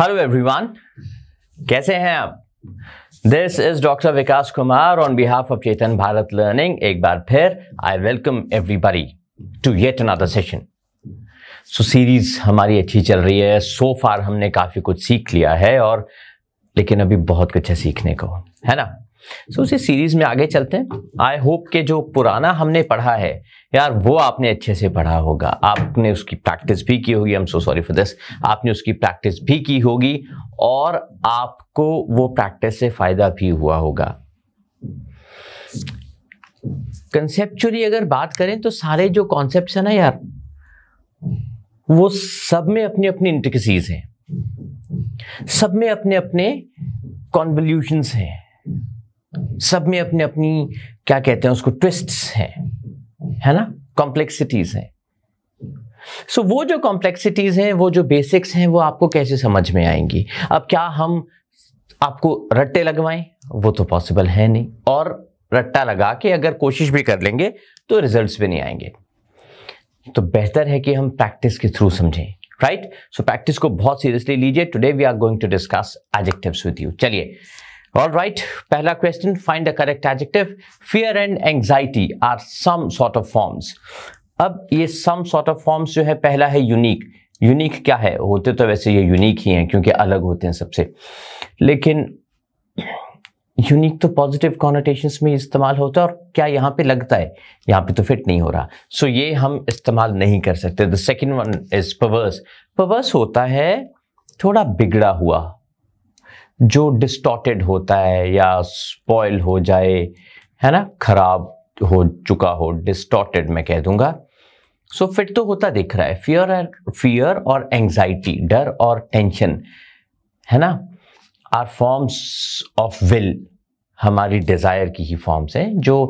Hello everyone कैसे हैं आप this is doctor Vikas Kumar on behalf of Chetan Bharat learning एक बार फिर I welcome everybody to yet another session so series हमारी अच्छी चल रही है सो so फार हमने काफ़ी कुछ सीख लिया है और लेकिन अभी बहुत कुछ है सीखने को है ना सो so, उसी सीरीज में आगे चलते हैं आई होप के जो पुराना हमने पढ़ा है यार वो आपने अच्छे से पढ़ा होगा आपने उसकी प्रैक्टिस भी की होगी I am so sorry for this आपने उसकी प्रैक्टिस भी की होगी और आपको वो प्रैक्टिस से फायदा भी हुआ होगा कंसेप्चुअली अगर बात करें तो सारे जो कॉन्सेप्ट है ना यार वो सब में अपनी अपनी इंटिकसीज हैं सब में अपने अपने कॉन्वल्यूशंस हैं सब में अपने अपनी क्या कहते हैं उसको ट्विस्ट हैं है ना कॉम्प्लेक्सिटीज हैं सो so, वो जो कॉम्प्लेक्सिटीज हैं वो जो बेसिक्स हैं वो आपको कैसे समझ में आएंगी अब क्या हम आपको रट्टे लगवाएं वो तो पॉसिबल है नहीं और रट्टा लगा के अगर कोशिश भी कर लेंगे तो रिजल्ट्स भी नहीं आएंगे तो बेहतर है कि हम प्रैक्टिस के थ्रू समझें राइट सो प्रैक्टिस को बहुत सीरियसली लीजिए today we are going to discuss adjectives with you चलिए All right, पहला question find the correct adjective fear and anxiety are some sort of forms अब ये सम सॉर्ट ऑफ फॉर्म्स जो है पहला है यूनिक यूनिक क्या है होते तो वैसे ये यूनिक ही हैं क्योंकि अलग होते हैं सबसे लेकिन यूनिक तो पॉजिटिव कॉनोटेशन में इस्तेमाल होता है और क्या यहाँ पे लगता है यहाँ पे तो फिट नहीं हो रहा सो so, ये हम इस्तेमाल नहीं कर सकते the second one is perverse perverse होता है थोड़ा बिगड़ा हुआ जो डिस्टॉटेड होता है या स्पॉयल हो जाए है ना खराब हो चुका हो डिस्टॉटेड मैं कह दूंगा सो so, फिट तो होता दिख रहा है फियर फियर और एंग्जाइटी डर और टेंशन है ना आर फॉर्म्स ऑफ विल हमारी डिज़ायर की ही फॉर्म्स हैं जो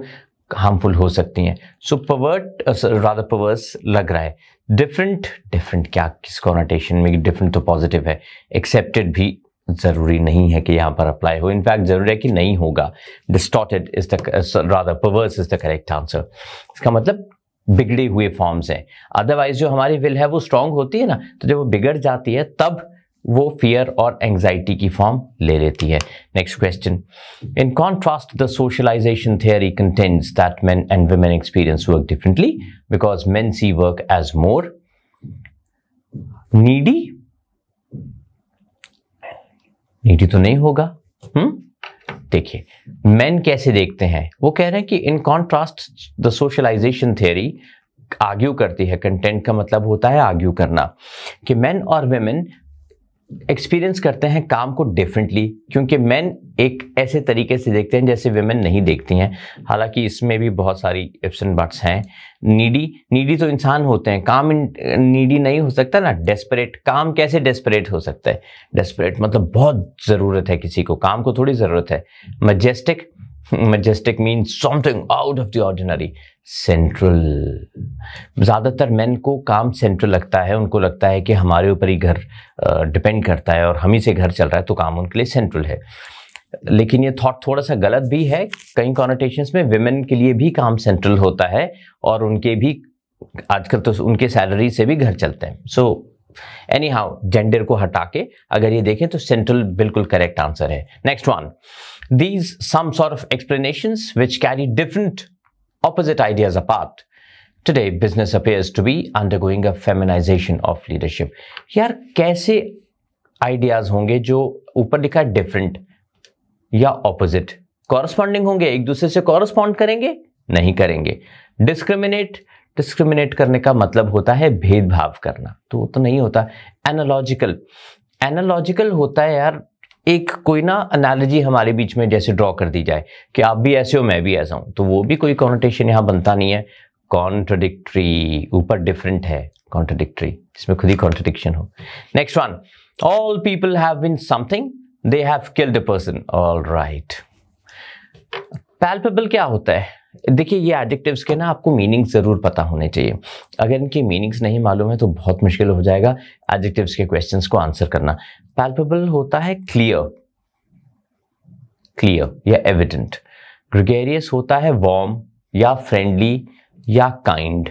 हार्मफुल हो सकती हैं सो पवर्ट राधा पवर्स लग रहा है डिफरेंट डिफरेंट क्या किस कॉनोटेशन में डिफरेंट तो पॉजिटिव है एक्सेप्टेड भी ज़रूरी नहीं है कि यहाँ पर अप्लाई हो इनफैक्ट ज़रूरी है कि नहीं होगा distorted is the rather perverse is the correct answer इसका मतलब बिगड़े हुए फॉर्म्स हैं अदरवाइज जो हमारी विल है वो स्ट्रांग होती है ना तो जब वो बिगड़ जाती है तब वो फियर और एंग्जाइटी की फॉर्म ले लेती है next question in contrast the socialization theory contents that men and women experience work differently because men see work as more needy needy तो नहीं होगा हम्म देखिए मैन कैसे देखते हैं वो कह रहे हैं कि in contrast the socialization theory argue करती है कंटेंट का मतलब होता है आर्ग्यू करना कि मेन और वेमेन एक्सपीरियंस करते हैं काम को डिफरेंटली क्योंकि मैन एक ऐसे तरीके से देखते हैं जैसे वेमेन नहीं देखती हैं हालांकि इसमें भी बहुत सारी इफ्स एंड बट्स हैं नीडी नीडी तो इंसान होते हैं काम नीडी नहीं हो सकता ना डेस्परेट काम कैसे डेस्परेट हो सकता है डेस्परेट मतलब बहुत ज़रूरत है किसी को काम को थोड़ी ज़रूरत है majestic majestic mean something out of the ordinary central ज़्यादातर मैन को काम सेंट्रल लगता है उनको लगता है कि हमारे ऊपर ही घर डिपेंड करता है और हम ही से घर चल रहा है तो काम उनके लिए सेंट्रल है लेकिन ये थॉट थोड़ा सा गलत भी है कई कॉनोटेशंस में वेमेन के लिए भी काम सेंट्रल होता है और उनके भी आजकल तो उनके सैलरी से भी घर चलते हैं सो एनी हाउ जेंडर को हटा के अगर ये देखें तो सेंट्रल बिल्कुल करेक्ट आंसर है next one these some sort of explanations which carry different opposite ideas apart. Today, business appears to be undergoing a feminization of leadership. yaar kaise ideas honge jo upar likha different ya opposite corresponding honge ek dusre se correspond karenge nahi karenge discriminate discriminate करने का मतलब होता है भेदभाव करना तो वो तो नहीं होता एनालॉजिकल एनालॉजिकल होता है यार एक कोई ना अनालजी हमारे बीच में जैसे ड्रॉ कर दी जाए कि आप भी ऐसे हो मैं भी ऐसा हूँ तो वो भी कोई कॉन्टेशन यहाँ बनता नहीं है कॉन्ट्रडिक्ट्री ऊपर डिफरेंट है कॉन्ट्रडिक्ट्री इसमें खुद ही कॉन्ट्रडिक्शन हो next one all people have been something they have killed a person all right palpable क्या होता है देखिए ये एडजेक्टिव्स के ना आपको मीनिंग्स ज़रूर पता होने चाहिए अगर इनके मीनिंग्स नहीं मालूम है तो बहुत मुश्किल हो जाएगा एडजेक्टिव्स के क्वेश्चंस को आंसर करना पैल्पेबल होता है क्लियर क्लियर या एविडेंट ग्रिगेरियस होता है वॉर्म या फ्रेंडली या काइंड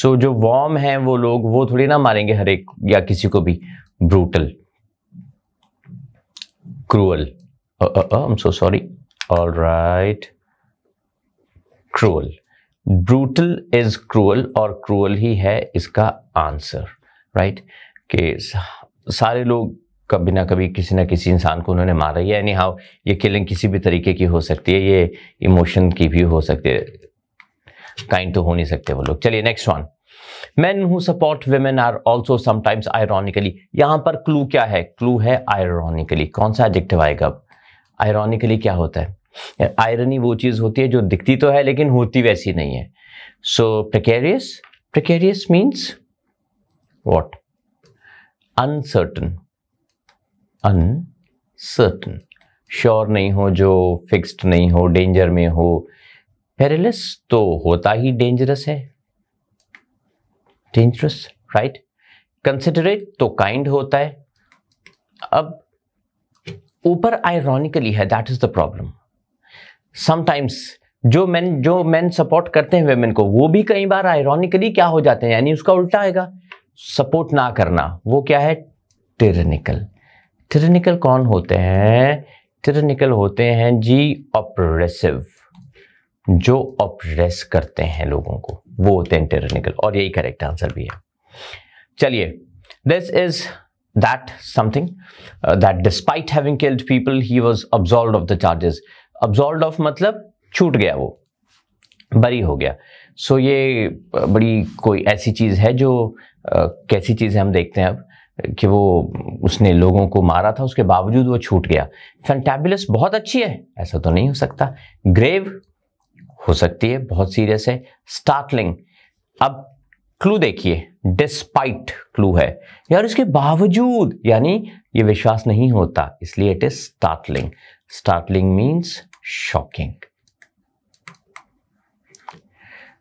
सो जो वॉर्म है वो लोग वो थोड़ी ना मारेंगे हर एक या किसी को भी brutal cruel I am so sorry all right cruel brutal is cruel और क्रूअल ही है इसका आंसर राइट के कि सारे लोग कभी ना कभी किसी ना किसी इंसान को उन्होंने मारा है एनी हाउ ये किलिंग किसी भी तरीके की हो सकती है ये इमोशन की भी हो सकती है काइंड तो हो नहीं सकते वो लोग चलिए next one man who support women are also sometimes ironically यहाँ पर क्लू क्या है क्लू है आयरॉनिकली कौन सा एडिक्टिव आएगा आयरॉनिकली क्या होता है आयरनी वो चीज़ होती है जो दिखती तो है लेकिन होती वैसी नहीं है so precarious precarious means what uncertain uncertain sure नहीं हो जो फिक्स्ड नहीं हो डेंजर में हो पेरिलस तो होता ही डेंजरस है डेंजरस राइट कंसिडरेट तो काइंड होता है अब ऊपर आयरॉनिकली है that is the problem sometimes जो मैन जो मैन सपोर्ट करते हैं वेमेन को वो भी कई बार आयरॉनिकली क्या हो जाते हैं यानी उसका उल्टा आएगा सपोर्ट ना करना वो क्या है टिरनिकल टिरनिकल कौन होते हैं टिरनिकल होते हैं जी ऑपरेसिव जो ऑपरेस करते हैं लोगों को वो होते हैं टिरनिकल और यही करेक्ट आंसर भी है चलिए this is that something that despite having killed people he was absolved of the charges absolved of मतलब छूट गया वो बरी हो गया सो ये बड़ी कोई ऐसी चीज़ है जो आ, कैसी चीज़ है हम देखते हैं अब कि वो उसने लोगों को मारा था उसके बावजूद वो छूट गया फैंटेबुलस बहुत अच्छी है ऐसा तो नहीं हो सकता ग्रेव हो सकती है बहुत सीरियस है स्टार्टलिंग अब क्लू देखिए डिस्पाइट क्लू है यार इसके बावजूद यानी ये विश्वास नहीं होता इसलिए it is startling startling means shocking.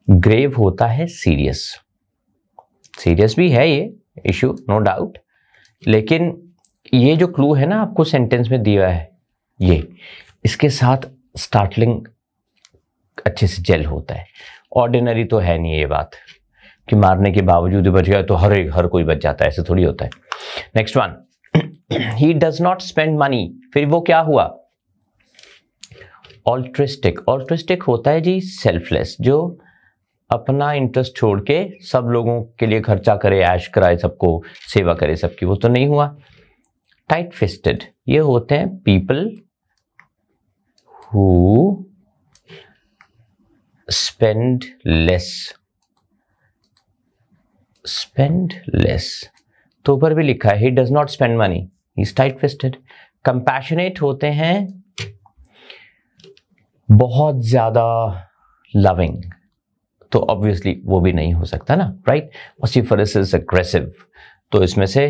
Grave होता है सीरियस सीरियस भी है ये इशू नो डाउट लेकिन ये जो क्लू है ना आपको सेंटेंस में दिया है ये इसके साथ स्टार्टलिंग अच्छे से जेल होता है ऑर्डिनरी तो है नहीं ये बात कि मारने के बावजूद बच गया तो हर एक हर कोई बच जाता है ऐसे थोड़ी होता है next one he does not spend money फिर वो क्या हुआ ऑल्ट्रिस्टिक ऑल्ट्रिस्टिक होता है जी सेल्फलेस जो अपना इंटरेस्ट छोड़ के सब लोगों के लिए खर्चा करे ऐश कराए सबको सेवा करे सबकी वो तो नहीं हुआ टाइट फिस्टेड ये होते हैं people who spend less spend less तो ऊपर भी लिखा है he does not spend money is tight fisted compassionate होते हैं बहुत ज़्यादा लविंग तो ऑब्वियसली वो भी नहीं हो सकता ना राइट वसीफरस इज अग्रेसिव तो इसमें से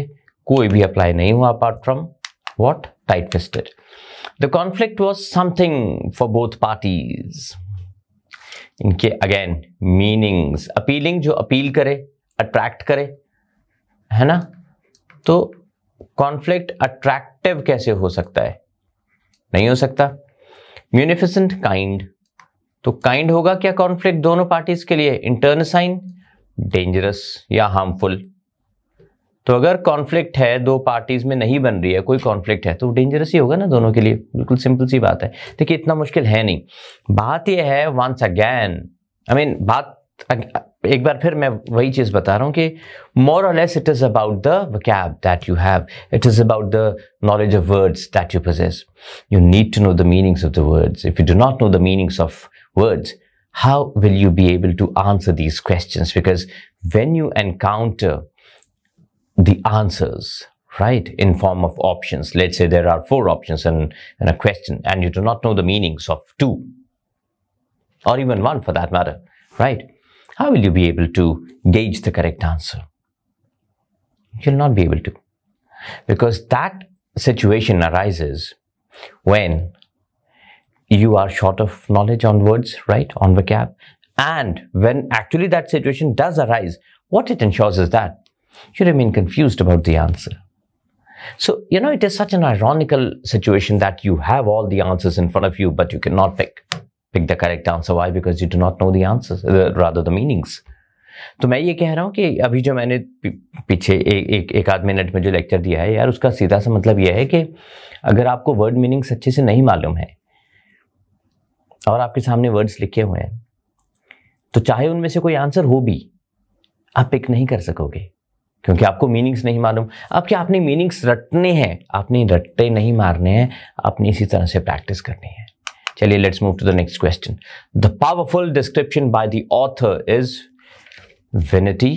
कोई भी अप्लाई नहीं हुआ apart from what tight fisted the conflict was something for both parties इनके अगेन मीनिंग्स अपीलिंग जो अपील करे अट्रैक्ट करे है ना तो कॉन्फ्लिक्ट अट्रैक्टिव कैसे हो सकता है नहीं हो सकता म्यूनिफिसेंट काइंड तो काइंड होगा क्या कॉन्फ्लिक्ट दोनों पार्टीज के लिए इंटर्न साइन डेंजरस या हार्मफुल तो अगर कॉन्फ्लिक्ट है दो पार्टीज में नहीं बन रही है कोई कॉन्फ्लिक्ट है तो डेंजरस ही होगा ना दोनों के लिए बिल्कुल सिंपल सी बात है देखिए इतना मुश्किल है नहीं बात यह है वंस अगैन आई मीन बात एक बार फिर मैं वही चीज़ बता रहा हूँ कि मोर और less it is about the vocab that you have it is about the knowledge of words that You possess you know the meanings of meanings of the words if you do not know the meanings of how will you be able to answer these questions? Because when you encounter the answers, right, in form of options, let's say there are four options and, and a question, and you do not know the meanings of two, or even one for that matter, right? how will you be able to gauge the correct answer? You'll not be able to. Because that situation arises when you are short of knowledge on words, right? On vocab. And when actually that situation does arise, what it ensures is that you remain confused about the answer. So, you know, it is such an ironical situation that you have all the answers in front of you, but you cannot pick. Pick the correct answer why because you do not know the the meanings तो मैं ये कह रहा हूँ कि अभी जो मैंने पीछे एक एक, एक आध मिनट में जो लेक्चर दिया है यार उसका सीधा सा मतलब यह है कि अगर आपको वर्ड मीनिंग्स अच्छे से नहीं मालूम है और आपके सामने वर्ड्स लिखे हुए हैं तो चाहे उनमें से कोई आंसर हो भी आप पिक नहीं कर सकोगे क्योंकि आपको मीनिंग्स नहीं मालूम अब क्या आपने मीनिंग्स रटने हैं आपने रट्टे नहीं मारने हैं आपने इसी तरह से प्रैक्टिस करनी है चलिए let's move to the next question the powerful description by the author is vignette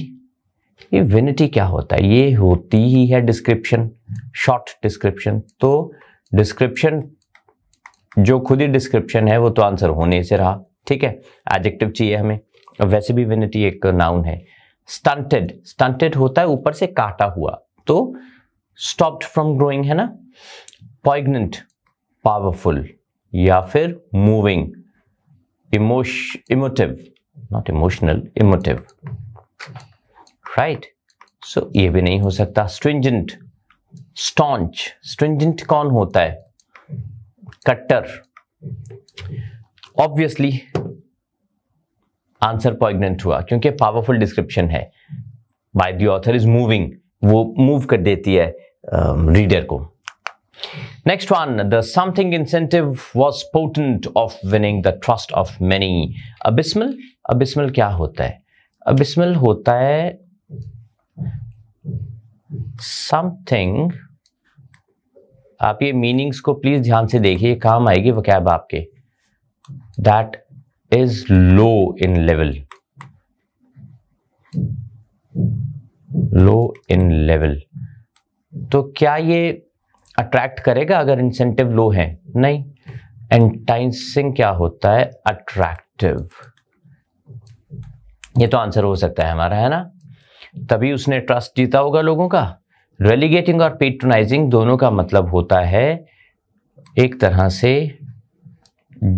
ये विनिटी क्या होता है ये होती ही है डिस्क्रिप्शन शॉर्ट डिस्क्रिप्शन तो डिस्क्रिप्शन जो खुद ही डिस्क्रिप्शन है वो तो आंसर होने से रहा ठीक है एडजेक्टिव चाहिए हमें वैसे भी विनिटी एक नाउन है स्टंटेड स्टंटेड होता है ऊपर से काटा हुआ तो स्टॉप्ड फ्रॉम ग्रोइंग है ना पॉइग्नेंट पावरफुल या फिर मूविंग इमोश emotive not emotional emotive right so ये भी नहीं हो सकता स्ट्रिंजेंट स्टॉन्च स्ट्रिंजेंट कौन होता है कट्टर ऑब्वियसली आंसर पॉइगनेंट हुआ क्योंकि पावरफुल डिस्क्रिप्शन है by the author is moving वो मूव कर देती है रीडर um, uh, को Next one, the something incentive was potent of winning the trust of many. Abysmal, abysmal क्या होता है Abysmal होता है something आप ये मीनिंग्स को प्लीज ध्यान से देखिए काम आएगी वकैब आपके that is low in level low in level तो क्या ये अट्रैक्ट करेगा अगर इंसेंटिव लो है नहीं एंटाइसिंग क्या होता है अट्रैक्टिव ये तो आंसर हो सकता है हमारा है ना तभी उसने ट्रस्ट जीता होगा लोगों का रेलिगेटिंग और पेट्रोनाइजिंग दोनों का मतलब होता है एक तरह से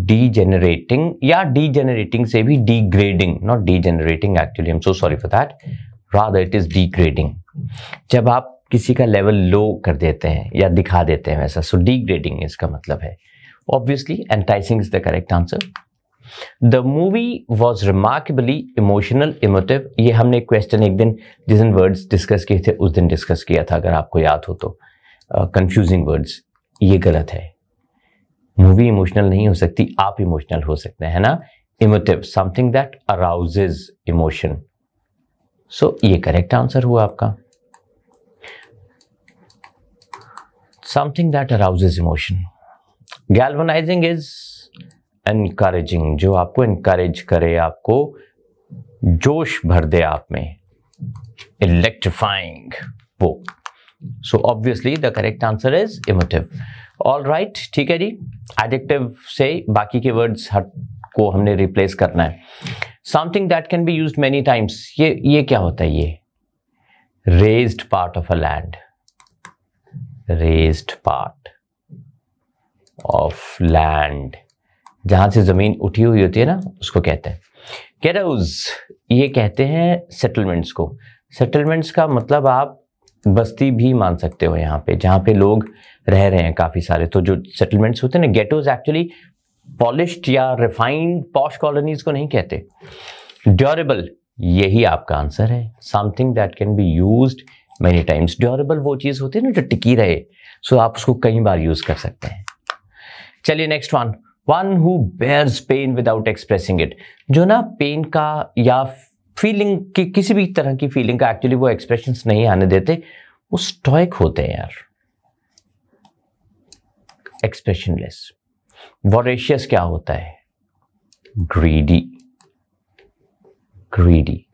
डीजेनरेटिंग या डीजेनरेटिंग से भी degrading not degenerating actually I am so sorry for that rather it is degrading जब आप किसी का लेवल लो कर देते हैं या दिखा देते हैं वैसा सो डीग्रेडिंग इसका मतलब है obviously enticing is the correct answer the movie was remarkably emotional emotive ये हमने क्वेश्चन एक दिन जिस दिन वर्ड्स डिस्कस किए थे उस दिन डिस्कस किया था अगर आपको याद हो तो कंफ्यूजिंग uh, वर्ड्स ये गलत है मूवी इमोशनल नहीं हो सकती आप इमोशनल हो सकते हैं ना emotive something that arouses emotion so ये करेक्ट आंसर हुआ आपका something that arouse emotion galvanizing is encouraging जो आपको इनकरेज करे आपको जोश भर दे आप में इलेक्ट्रीफाइंग वो so obviously the correct answer is emotive all right ठीक है जी एडिक्टिव से बाकी के वर्ड्स हर को हमने रिप्लेस करना है something that can be use many times ये ये क्या होता है ये raised part of a land raised part of land जहां से ज़मीन उठी हुई होती है ना उसको कहते हैं कैरोज ये कहते हैं सेटलमेंट्स को सेटलमेंट्स का मतलब आप बस्ती भी मान सकते हो यहाँ पे जहाँ पे लोग रह रहे हैं काफ़ी सारे तो जो सेटलमेंट्स होते हैं ना गेटोज एक्चुअली पॉलिश्ड या रिफाइंड पॉश कॉलोनीज को नहीं कहते ड्यूरेबल यही आपका आंसर है something that can be used many times durable वो चीज़ होती है ना जो टिकी रहे सो आप उसको कई बार यूज़ कर सकते हैं चलिए next one one who bears pain without expressing it जो ना पेन का या फीलिंग की किसी भी तरह की फीलिंग का एक्चुअली वो एक्सप्रेशन नहीं आने देते वो स्टॉइक होते हैं यार एक्सप्रेशनलेस वॉरेशियस क्या होता है ग्रीडी ग्रीडी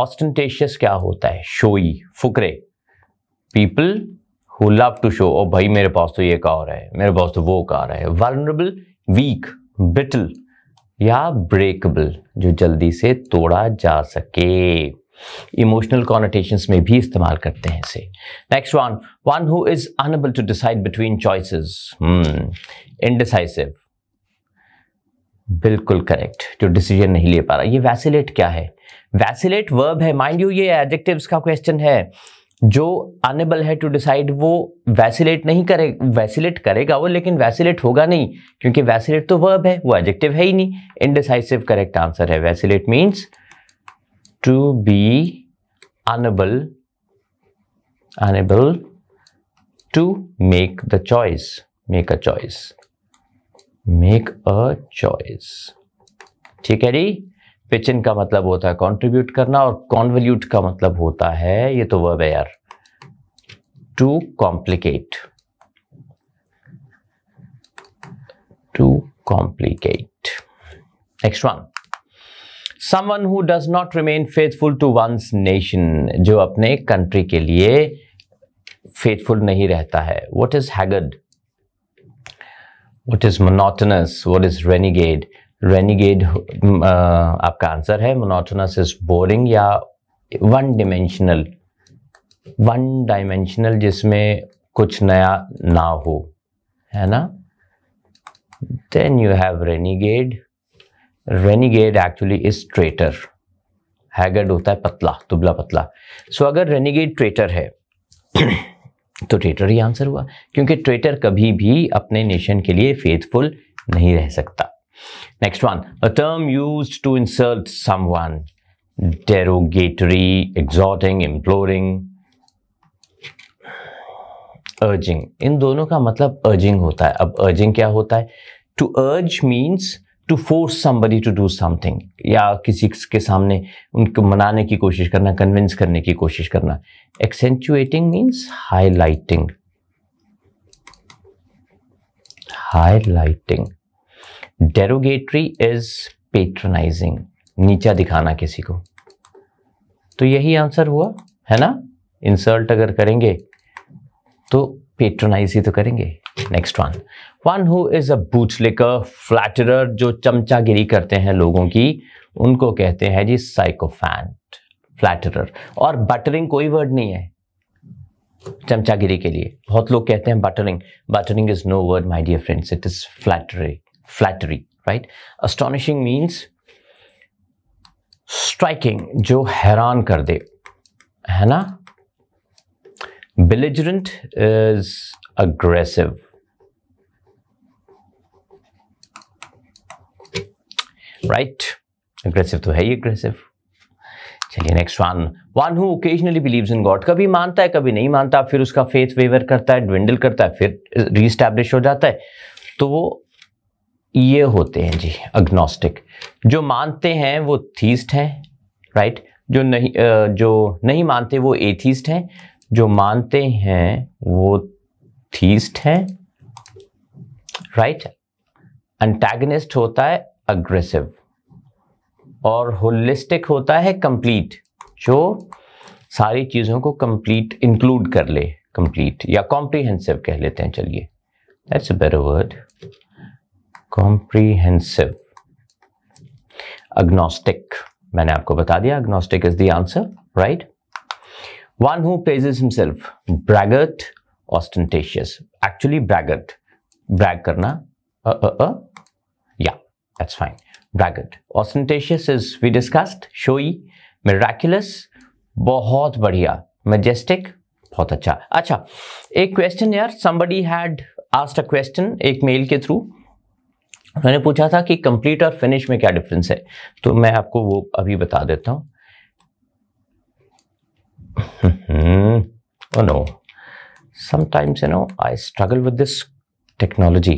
ऑस्टेंटेशियस क्या होता है शोई फुकरे people who love to show ओ भाई मेरे पास तो ये कार है मेरे पास तो वो कार है वर्नरेबल वीक बिटल या ब्रेकेबल जो जल्दी से तोड़ा जा सके इमोशनल कॉनोटेशन में भी इस्तेमाल करते हैं इसे next one one who is unable to decide between choices indecisive बिल्कुल करेक्ट जो डिसीजन नहीं ले पा रहा ये वैसिलेट क्या है वैसिलेट वर्ब है माइंड यू ये एडजेक्टिव्स का क्वेश्चन है जो अनेबल है टू डिसाइड वो वैसिलेट नहीं करे वैसिलेट करेगा वो लेकिन वैसिलेट होगा नहीं क्योंकि वैसिलेट तो वर्ब है वो एडजेक्टिव है ही नहीं इनडिसाइसिव करेक्ट आंसर है vacillate means to be unable unable to make the choice make a choice make a choice ठीक है जी पिचिन का मतलब होता है कॉन्ट्रीब्यूट करना और कॉन्वल्यूट का मतलब होता है ये तो वर्ब है यार to complicate to complicate next one someone who does not remain faithful to one's nation जो अपने कंट्री के लिए फेथफुल नहीं रहता है what is haggard what is monotonous what is renegade renegade uh, आपका आंसर है मोनोटोनस इज बोरिंग या वन डिमेंशनल वन डायमेंशनल जिसमें कुछ नया ना हो है ना then you have renegade renegade actually is traitor haggard होता है पतला दुबला पतला सो so, अगर रेनिगेड ट्रेटर है तो ट्रेटर ही आंसर हुआ क्योंकि ट्रेटर कभी भी अपने नेशन के लिए फेथफुल नहीं रह सकता Next one, a term used to insult someone, derogatory, exhorting, imploring, urging इन दोनों का मतलब अर्जिंग होता है अब अर्जिंग क्या होता है to urge means to force somebody to do something या किसी के सामने उनको मनाने की कोशिश करना कन्विंस करने की कोशिश करना accentuating means highlighting lighting derogatory is patronizing नीचा दिखाना किसी को तो यही आंसर हुआ है ना इंसल्ट अगर करेंगे तो पेट्रोनाइज ही तो करेंगे next one one who is a लेकर फ्लैटर जो चमचागिरी करते हैं लोगों की उनको कहते हैं जी साइकोफैंट फ्लैटर और बटरिंग कोई वर्ड नहीं है चमचागिरी के लिए बहुत लोग कहते हैं buttering buttering is no word my dear friends it is flattery flattery, right? Astonishing means striking जो हैरान कर दे है ना belligerent is aggressive right aggressive तो है ही अग्रेसिव चलिए next one one who occasionally believes in God कभी मानता है कभी नहीं मानता फिर उसका फेथ वेवर करता है ड्विंडल करता है फिर रीस्टैब्लिश हो जाता है तो वो ये होते हैं जी अग्नोस्टिक जो मानते हैं वो थीस्ट हैं राइट जो नहीं जो नहीं मानते वो एथीस्ट हैं जो मानते हैं वो थीस्ट हैं राइट एंटेगनिस्ट होता है अग्रेसिव और होलिस्टिक होता है कंप्लीट जो सारी चीज़ों को कंप्लीट इंक्लूड कर ले कंप्लीट या कॉम्प्रीहेंसिव कह लेते हैं चलिए that's a better word comprehensive agnostic मैंने आपको बता दिया agnostic is the answer right one who praises himself braggart ostentatious actually braggart brag करना अ अ अ या that's fine braggart ostentatious is we discussed showy miraculous बहुत बढ़िया मेजेस्टिक बहुत अच्छा अच्छा एक क्वेश्चन यार somebody had asked a question एक मेल के थ्रू मैंने पूछा था कि कंप्लीट और फिनिश में क्या डिफरेंस है तो मैं आपको वो अभी बता देता हूं no sometimes you know I struggle with this technology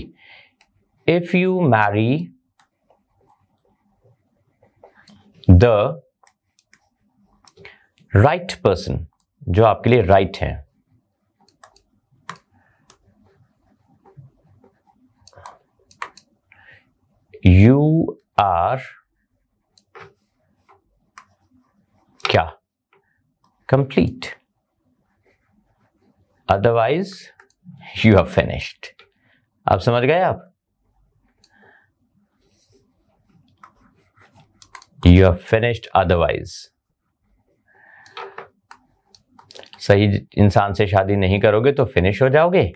if you marry the right person जो आपके लिए राइट right है यू आर क्या complete otherwise you have finished आप समझ गए आप यू हैव फिनिश्ड अदरवाइज सही इंसान से शादी नहीं करोगे तो फिनिश हो जाओगे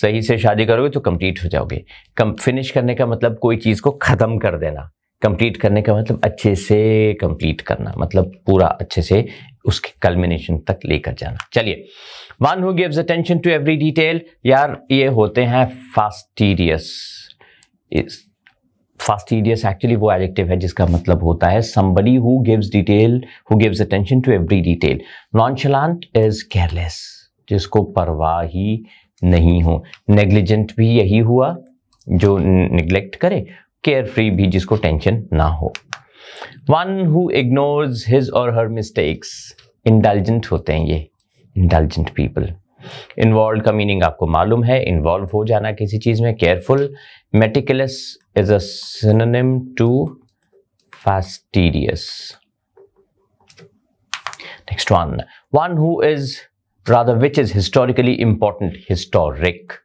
सही से शादी करोगे तो कंप्लीट हो जाओगे कम फिनिश करने का मतलब कोई चीज़ को ख़त्म कर देना कंप्लीट करने का मतलब अच्छे से कंप्लीट करना मतलब पूरा अच्छे से उसके कल्मिनेशन तक लेकर जाना चलिए one who gives attention to every detail यार ये होते हैं फास्टीरियस फास्टीरियस एक्चुअली वो एडिक्टिव है जिसका मतलब होता है somebody who gives detail who gives attention to every detail nonchalant is careless जिसको परवाह ही नहीं हो नेग्लिजेंट भी यही हुआ जो निग्लेक्ट करे केयर फ्री भी जिसको टेंशन ना हो वन हु इग्नोर्स हिज और हर मिस्टेक्स इंटेलिजेंट होते हैं ये इंटेलिजेंट पीपल इन्वॉल्व का मीनिंग आपको मालूम है इन्वॉल्व हो जाना किसी चीज़ में careful meticulous is a synonym to fastidious next one one who is rather which is historically important historic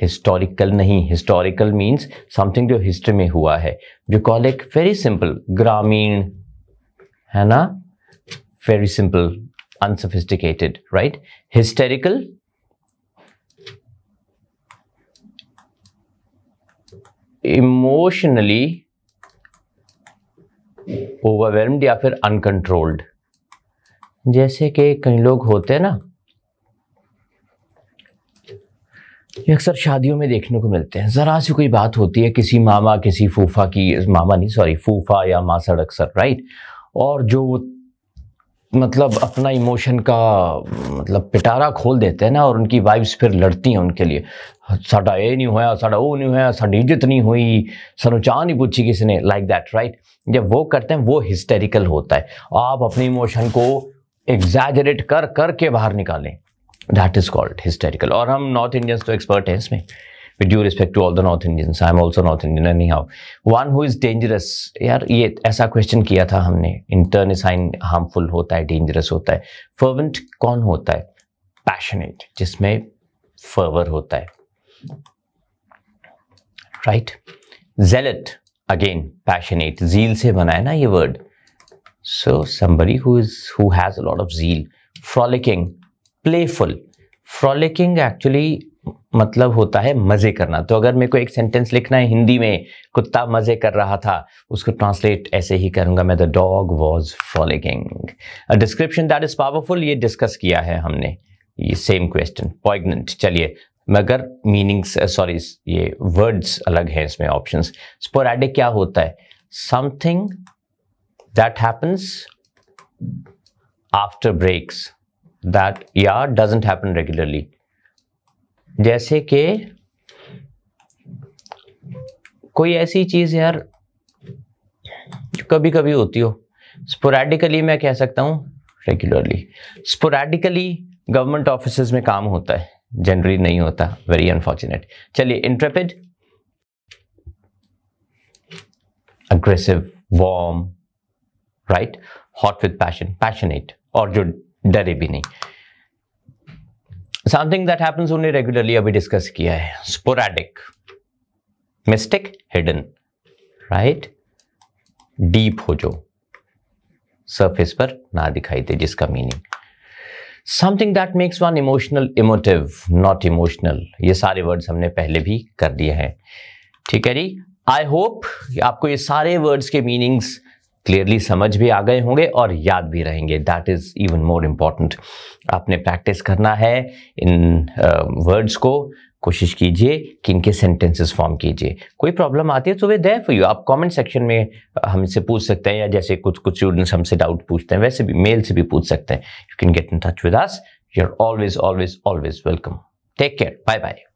historical नहीं हिस्टोरिकल मीन्स समथिंग जो हिस्ट्री में हुआ है जो कॉल एक वेरी सिंपल ग्रामीण है ना very simple unsophisticated right hysterical emotionally overwhelmed या फिर अनकंट्रोल्ड जैसे कि कई लोग होते हैं ना ये अक्सर शादियों में देखने को मिलते हैं ज़रा सी कोई बात होती है किसी मामा किसी फूफा की मामा नहीं सॉरी फूफा या मासड़ अक्सर राइट और जो मतलब अपना इमोशन का मतलब पिटारा खोल देते हैं ना और उनकी वाइफ्स फिर लड़ती हैं उनके लिए साडा ये नहीं होया साडा वो नहीं होया साड़ी इज्जत नहीं हुई सनो चाह नहीं पूछी किसी ने लाइक दैट राइट जब वो करते हैं वो हिस्टेरिकल होता है आप अपने इमोशन को एग्जैजरेट कर कर के बाहर निकालें that is called hysterical Or, I'm north Indians to expert हैं इसमें with due respect to all the North Indians, I'm also North Indian anyhow. One who is dangerous, यार ये ऐसा question किया था हमने. In turn is harmful होता है, dangerous होता है. Fervent कौन होता है? Passionate, जिसमें fervor होता है. Right? Zealot, again, passionate. Zeal से बना ना ये word. So somebody who is who has a lot of zeal. Frolicking, playful frolicking actually मतलब होता है मज़े करना तो अगर मेरे को एक सेंटेंस लिखना है हिंदी में कुत्ता मज़े कर रहा था उसको ट्रांसलेट ऐसे ही करूंगा मैं the dog was frolicking description that is powerful ये डिस्कस किया है हमने ये सेम क्वेश्चन पॉइगनेंट चलिए मगर मीनिंग्स सॉरी ये वर्ड्स अलग हैं इसमें ऑप्शन स्पोराडिक क्या होता है something that happens after breaks that या डजेंट हैपन रेगुलरली जैसे कि कोई ऐसी चीज़ यार कभी कभी होती हो स्पोरेडिकली मैं कह सकता हूँ रेगुलरली स्पोरेडिकली गवर्नमेंट ऑफिस में काम होता है जनरली नहीं होता वेरी अनफॉर्चुनेट चलिए intrepid aggressive warm right hot with passion passionate और जो डरे भी नहीं something that happens only regularly अभी डिस्कस किया है sporadic mistake hidden right deep हो जो सरफेस पर ना दिखाई दे जिसका meaning something that makes one emotional emotive not emotional ये सारे वर्ड्स हमने पहले भी कर दिए हैं ठीक है जी आई होप आपको ये सारे वर्ड्स के मीनिंग्स क्लियरली समझ भी आ गए होंगे और याद भी रहेंगे that is even more important आपने प्रैक्टिस करना है इन वर्ड्स uh, को कोशिश कीजिए कि इनके सेंटेंसेस फॉर्म कीजिए कोई प्रॉब्लम आती है तो वे देर फॉर यू आप कमेंट सेक्शन में हमसे पूछ सकते हैं या जैसे कुछ कुछ स्टूडेंट्स हमसे डाउट पूछते हैं वैसे भी मेल से भी पूछ सकते हैं you can get in touch with us you are always always always welcome take care bye bye